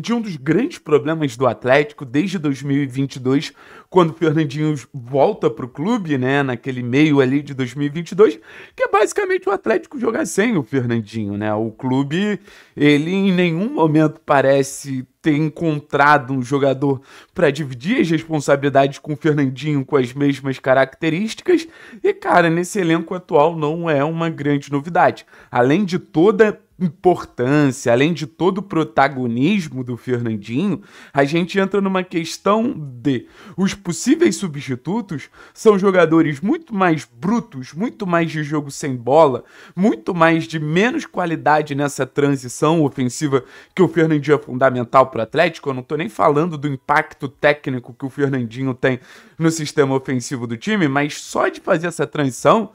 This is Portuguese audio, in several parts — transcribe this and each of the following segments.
de um dos grandes problemas do Atlético desde 2022, quando o Fernandinho volta para o clube, né, naquele meio ali de 2022, que é basicamente o Atlético jogar sem o Fernandinho, né? O clube, ele em nenhum momento parece ter encontrado um jogador para dividir as responsabilidades com o Fernandinho com as mesmas características. E cara, nesse elenco atual não é uma grande novidade. Além de toda importância, além de todo o protagonismo do Fernandinho, a gente entra numa questão de os possíveis substitutos são jogadores muito mais brutos, muito mais de jogo sem bola, muito mais de menos qualidade nessa transição ofensiva que o Fernandinho é fundamental para o Atlético. Eu não estou nem falando do impacto técnico que o Fernandinho tem no sistema ofensivo do time, mas só de fazer essa transição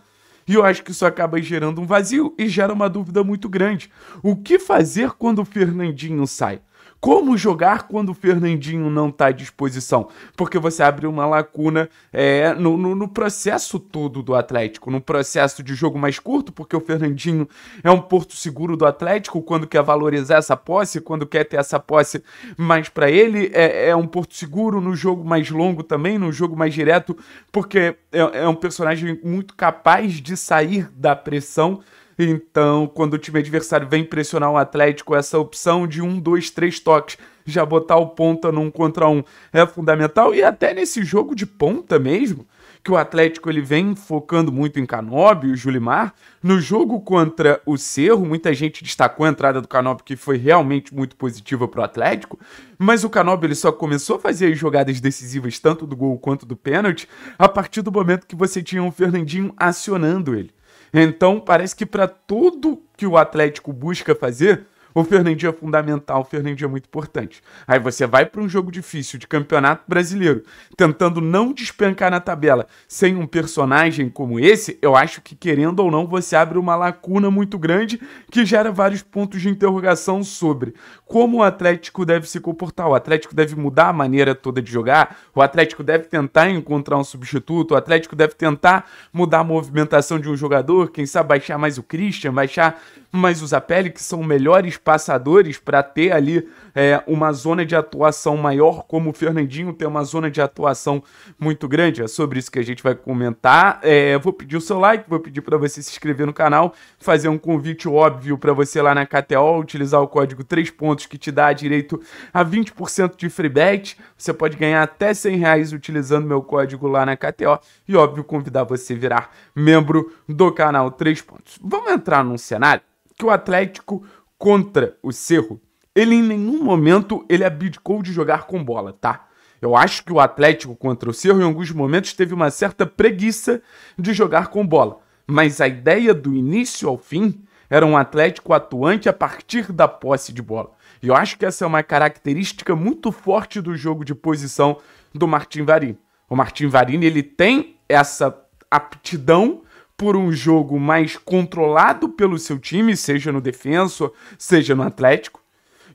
e eu acho que isso acaba gerando um vazio e gera uma dúvida muito grande. O que fazer quando o Fernandinho sai? Como jogar quando o Fernandinho não está à disposição? Porque você abre uma lacuna é, no, no, no, processo todo do Atlético, no processo de jogo mais curto, porque o Fernandinho é um porto seguro do Atlético quando quer valorizar essa posse, quando quer ter essa posse mais para ele, é, é, um porto seguro no jogo mais longo também, no jogo mais direto, porque é, é um personagem muito capaz de sair da pressão então, quando o time adversário vem pressionar o Atlético, essa opção de um, dois, três toques, já botar o ponta num contra um é fundamental. E até nesse jogo de ponta mesmo, que o Atlético ele vem focando muito em Canobi e o Julimar. No jogo contra o Cerro, muita gente destacou a entrada do Canobi, que foi realmente muito positiva para o Atlético, mas o Canobi ele só começou a fazer as jogadas decisivas, tanto do gol quanto do pênalti, a partir do momento que você tinha o Fernandinho acionando ele. Então, parece que para tudo que o Atlético busca fazer, o Fernandinho é fundamental, o Fernandinho é muito importante. Aí você vai para um jogo difícil de campeonato brasileiro, tentando não despencar na tabela sem um personagem como esse, eu acho que querendo ou não você abre uma lacuna muito grande que gera vários pontos de interrogação sobre como o Atlético deve se comportar. O Atlético deve mudar a maneira toda de jogar, o Atlético deve tentar encontrar um substituto, o Atlético deve tentar mudar a movimentação de um jogador, quem sabe baixar mais o Christian, baixar mais os Zapelli, que são melhores passadores para ter ali é, uma zona de atuação maior, como o Fernandinho tem uma zona de atuação muito grande. É sobre isso que a gente vai comentar. É, vou pedir o seu like, vou pedir para você se inscrever no canal, fazer um convite óbvio para você lá na KTO, utilizar o código 3 pontos que te dá direito a 20% de free bet. Você pode ganhar até 100 reais utilizando meu código lá na KTO e, óbvio, convidar você a virar membro do canal 3 pontos. Vamos entrar num cenário que o Atlético contra o Cerro, ele em nenhum momento ele abdicou de jogar com bola, tá? Eu acho que o Atlético contra o Cerro em alguns momentos teve uma certa preguiça de jogar com bola, mas a ideia do início ao fim era um Atlético atuante a partir da posse de bola. E eu acho que essa é uma característica muito forte do jogo de posição do Martin Varini. O Martin Varini ele tem essa aptidão por um jogo mais controlado pelo seu time, seja no defenso, seja no Atlético.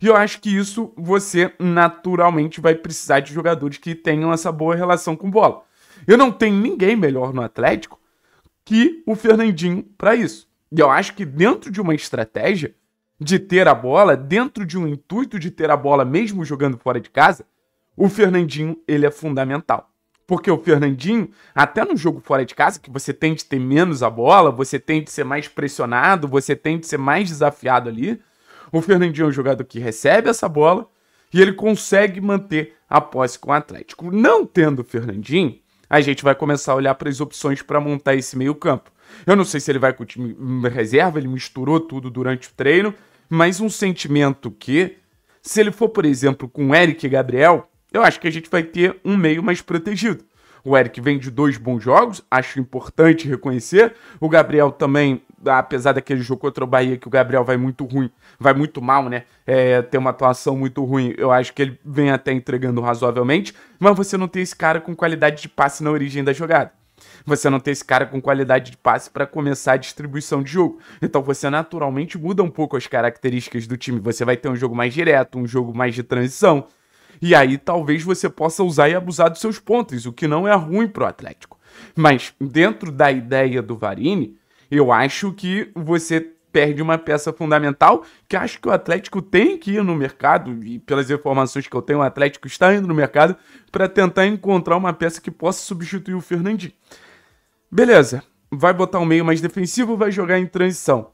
E eu acho que isso você naturalmente vai precisar de jogadores que tenham essa boa relação com bola. Eu não tenho ninguém melhor no Atlético que o Fernandinho para isso. E eu acho que dentro de uma estratégia de ter a bola, dentro de um intuito de ter a bola mesmo jogando fora de casa, o Fernandinho ele é fundamental. Porque o Fernandinho, até no jogo fora de casa, que você tem de ter menos a bola, você tem de ser mais pressionado, você tem de ser mais desafiado ali. O Fernandinho é um jogador que recebe essa bola e ele consegue manter a posse com o Atlético. Não tendo o Fernandinho, a gente vai começar a olhar para as opções para montar esse meio-campo. Eu não sei se ele vai com o time reserva, ele misturou tudo durante o treino, mas um sentimento que, se ele for, por exemplo, com Eric e Gabriel, eu acho que a gente vai ter um meio mais protegido. O Eric vem de dois bons jogos, acho importante reconhecer. O Gabriel também, apesar daquele jogo contra o Bahia, que o Gabriel vai muito ruim, vai muito mal, né? É, tem uma atuação muito ruim, eu acho que ele vem até entregando razoavelmente. Mas você não tem esse cara com qualidade de passe na origem da jogada. Você não tem esse cara com qualidade de passe para começar a distribuição de jogo. Então você naturalmente muda um pouco as características do time. Você vai ter um jogo mais direto, um jogo mais de transição e aí talvez você possa usar e abusar dos seus pontos, o que não é ruim para o Atlético. Mas dentro da ideia do Varini, eu acho que você perde uma peça fundamental que acho que o Atlético tem que ir no mercado, e pelas informações que eu tenho, o Atlético está indo no mercado para tentar encontrar uma peça que possa substituir o Fernandinho. Beleza, vai botar um meio mais defensivo, vai jogar em transição.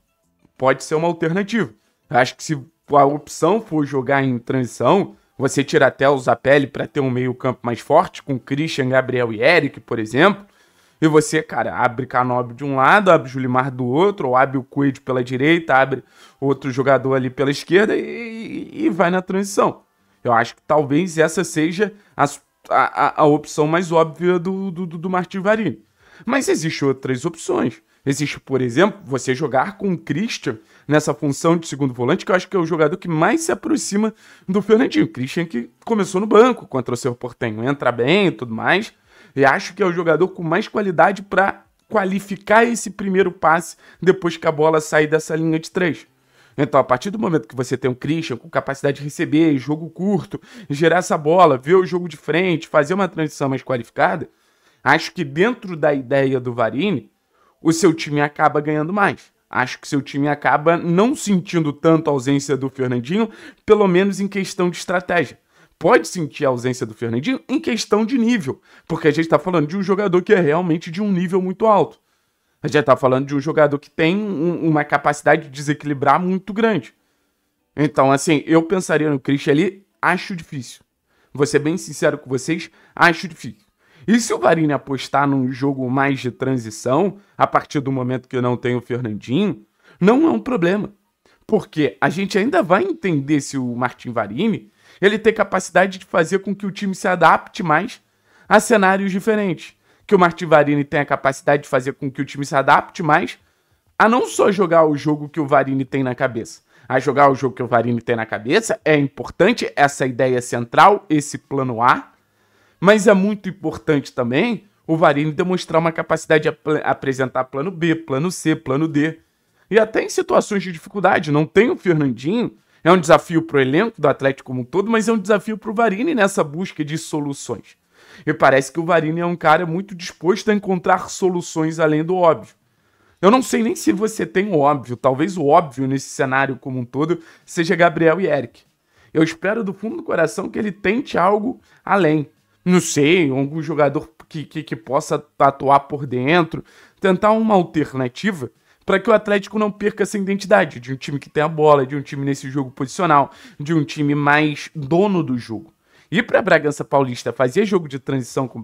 Pode ser uma alternativa. Acho que se a opção for jogar em transição, você tira até o Zapelli para ter um meio-campo mais forte, com Christian, Gabriel e Eric, por exemplo. E você, cara, abre Canobi de um lado, abre Julimar do outro, ou abre o Coelho pela direita, abre outro jogador ali pela esquerda e, e vai na transição. Eu acho que talvez essa seja a, a, a opção mais óbvia do, do, do Martin Varini. Mas existem outras opções. Existe, por exemplo, você jogar com o Christian nessa função de segundo volante, que eu acho que é o jogador que mais se aproxima do Fernandinho. O Christian que começou no banco contra o seu Portenho, entra bem e tudo mais. E acho que é o jogador com mais qualidade para qualificar esse primeiro passe depois que a bola sair dessa linha de três. Então, a partir do momento que você tem um Christian com capacidade de receber, jogo curto, gerar essa bola, ver o jogo de frente, fazer uma transição mais qualificada, acho que dentro da ideia do Varini, o seu time acaba ganhando mais. Acho que seu time acaba não sentindo tanto a ausência do Fernandinho, pelo menos em questão de estratégia. Pode sentir a ausência do Fernandinho em questão de nível, porque a gente está falando de um jogador que é realmente de um nível muito alto. A gente está falando de um jogador que tem um, uma capacidade de desequilibrar muito grande. Então, assim, eu pensaria no Christian ali, acho difícil. Vou ser bem sincero com vocês, acho difícil. E se o Varini apostar num jogo mais de transição, a partir do momento que não tenho o Fernandinho, não é um problema. Porque a gente ainda vai entender se o Martin Varini ele tem capacidade de fazer com que o time se adapte mais a cenários diferentes. Que o Martin Varini tem a capacidade de fazer com que o time se adapte mais a não só jogar o jogo que o Varini tem na cabeça, a jogar o jogo que o Varini tem na cabeça, é importante essa é ideia central, esse plano A, mas é muito importante também o Varini demonstrar uma capacidade de ap apresentar plano B, plano C, plano D. E até em situações de dificuldade, não tem o Fernandinho, é um desafio para o elenco do Atlético como um todo, mas é um desafio para o Varini nessa busca de soluções. E parece que o Varini é um cara muito disposto a encontrar soluções além do óbvio. Eu não sei nem se você tem o óbvio, talvez o óbvio nesse cenário como um todo seja Gabriel e Eric. Eu espero do fundo do coração que ele tente algo além não sei, algum jogador que, que, que possa atuar por dentro, tentar uma alternativa para que o Atlético não perca essa identidade de um time que tem a bola, de um time nesse jogo posicional, de um time mais dono do jogo. E para Bragança Paulista fazer jogo de transição com o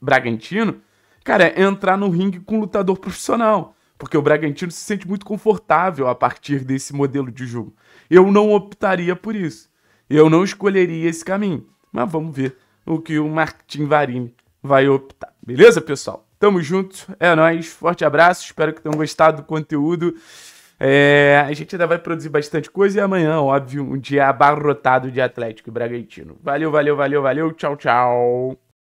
Bragantino, cara, é entrar no ringue com um lutador profissional. Porque o Bragantino se sente muito confortável a partir desse modelo de jogo. Eu não optaria por isso. Eu não escolheria esse caminho. Mas vamos ver o que o marketing Varini vai optar. Beleza, pessoal? Tamo junto, é nóis, forte abraço, espero que tenham gostado do conteúdo. É, a gente ainda vai produzir bastante coisa e amanhã, óbvio, um dia abarrotado de Atlético e Bragantino. Valeu, valeu, valeu, valeu, tchau, tchau.